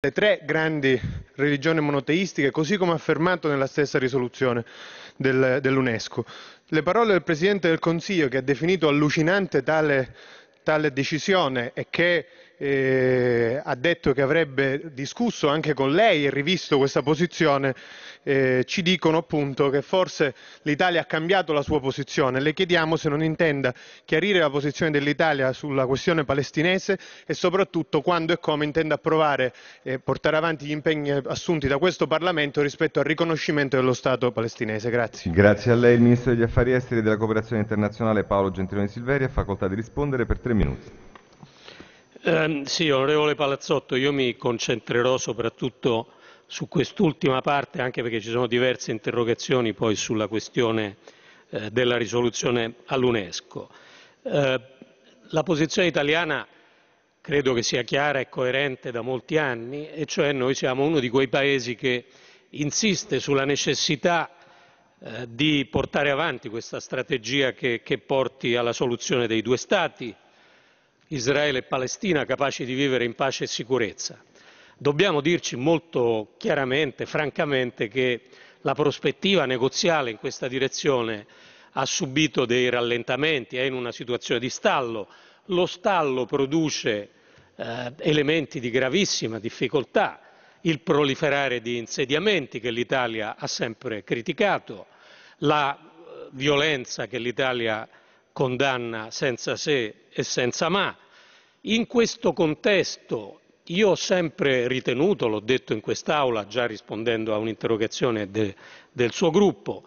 le tre grandi religioni monoteistiche, così come affermato nella stessa risoluzione del, dell'UNESCO. Le parole del Presidente del Consiglio, che ha definito allucinante tale, tale decisione e che eh, ha detto che avrebbe discusso anche con lei e rivisto questa posizione, eh, ci dicono appunto che forse l'Italia ha cambiato la sua posizione. Le chiediamo se non intenda chiarire la posizione dell'Italia sulla questione palestinese e soprattutto quando e come intenda approvare e portare avanti gli impegni assunti da questo Parlamento rispetto al riconoscimento dello Stato palestinese. Grazie. Grazie a lei il Ministro degli Affari Esteri e della Cooperazione Internazionale Paolo Gentiloni Silveri, a facoltà di rispondere per tre minuti. Eh, sì, onorevole Palazzotto, io mi concentrerò soprattutto su quest'ultima parte, anche perché ci sono diverse interrogazioni poi sulla questione eh, della risoluzione all'UNESCO. Ehm, la posizione italiana credo che sia chiara e coerente da molti anni, e cioè noi siamo uno di quei paesi che insiste sulla necessità eh, di portare avanti questa strategia che, che porti alla soluzione dei due Stati, Israele e Palestina capaci di vivere in pace e sicurezza. Dobbiamo dirci molto chiaramente, francamente, che la prospettiva negoziale in questa direzione ha subito dei rallentamenti, è in una situazione di stallo. Lo stallo produce eh, elementi di gravissima difficoltà, il proliferare di insediamenti che l'Italia ha sempre criticato, la eh, violenza che l'Italia condanna senza se e senza ma. In questo contesto io ho sempre ritenuto, l'ho detto in quest'Aula già rispondendo a un'interrogazione de, del suo gruppo,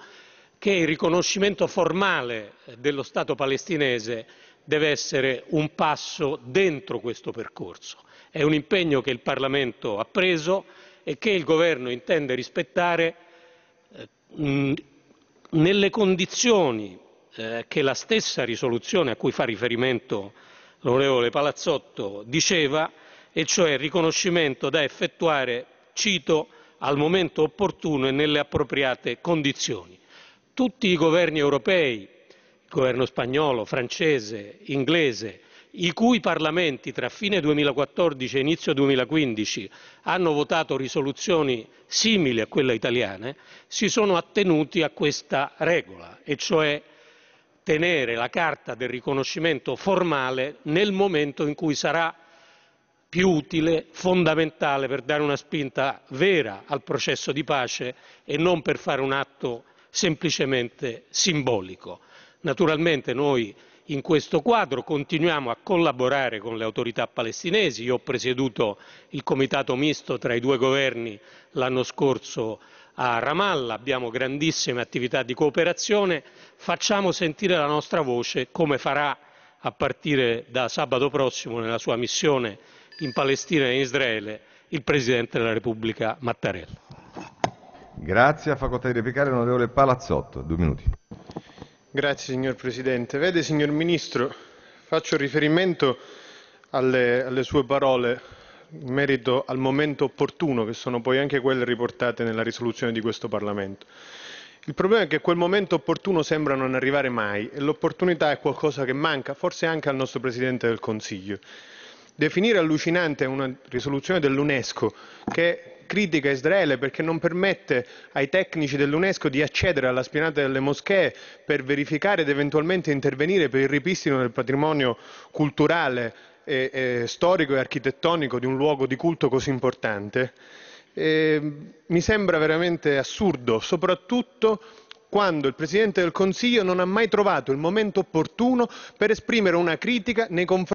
che il riconoscimento formale dello Stato palestinese deve essere un passo dentro questo percorso. È un impegno che il Parlamento ha preso e che il Governo intende rispettare eh, nelle condizioni eh, che la stessa risoluzione a cui fa riferimento l'onorevole Palazzotto diceva, e cioè il riconoscimento da effettuare, cito, al momento opportuno e nelle appropriate condizioni. Tutti i governi europei, il governo spagnolo, francese, inglese, i cui parlamenti tra fine 2014 e inizio 2015 hanno votato risoluzioni simili a quelle italiane, si sono attenuti a questa regola, e cioè tenere la carta del riconoscimento formale nel momento in cui sarà più utile, fondamentale per dare una spinta vera al processo di pace e non per fare un atto semplicemente simbolico. Naturalmente noi in questo quadro continuiamo a collaborare con le autorità palestinesi. Io ho presieduto il comitato misto tra i due governi l'anno scorso a Ramallah, abbiamo grandissime attività di cooperazione, facciamo sentire la nostra voce come farà a partire da sabato prossimo nella sua missione in Palestina e in Israele il Presidente della Repubblica Mattarella. Grazie, a facoltà di replicare l'onorevole Palazzotto, due minuti. Grazie signor Presidente. Vede signor Ministro, faccio riferimento alle, alle sue parole in merito al momento opportuno, che sono poi anche quelle riportate nella risoluzione di questo Parlamento. Il problema è che quel momento opportuno sembra non arrivare mai e l'opportunità è qualcosa che manca, forse anche al nostro Presidente del Consiglio. Definire allucinante una risoluzione dell'UNESCO che critica Israele perché non permette ai tecnici dell'UNESCO di accedere alla spianata delle moschee per verificare ed eventualmente intervenire per il ripristino del patrimonio culturale, e, e storico e architettonico di un luogo di culto così importante. E, mi sembra veramente assurdo, soprattutto quando il Presidente del Consiglio non ha mai trovato il momento opportuno per esprimere una critica nei confronti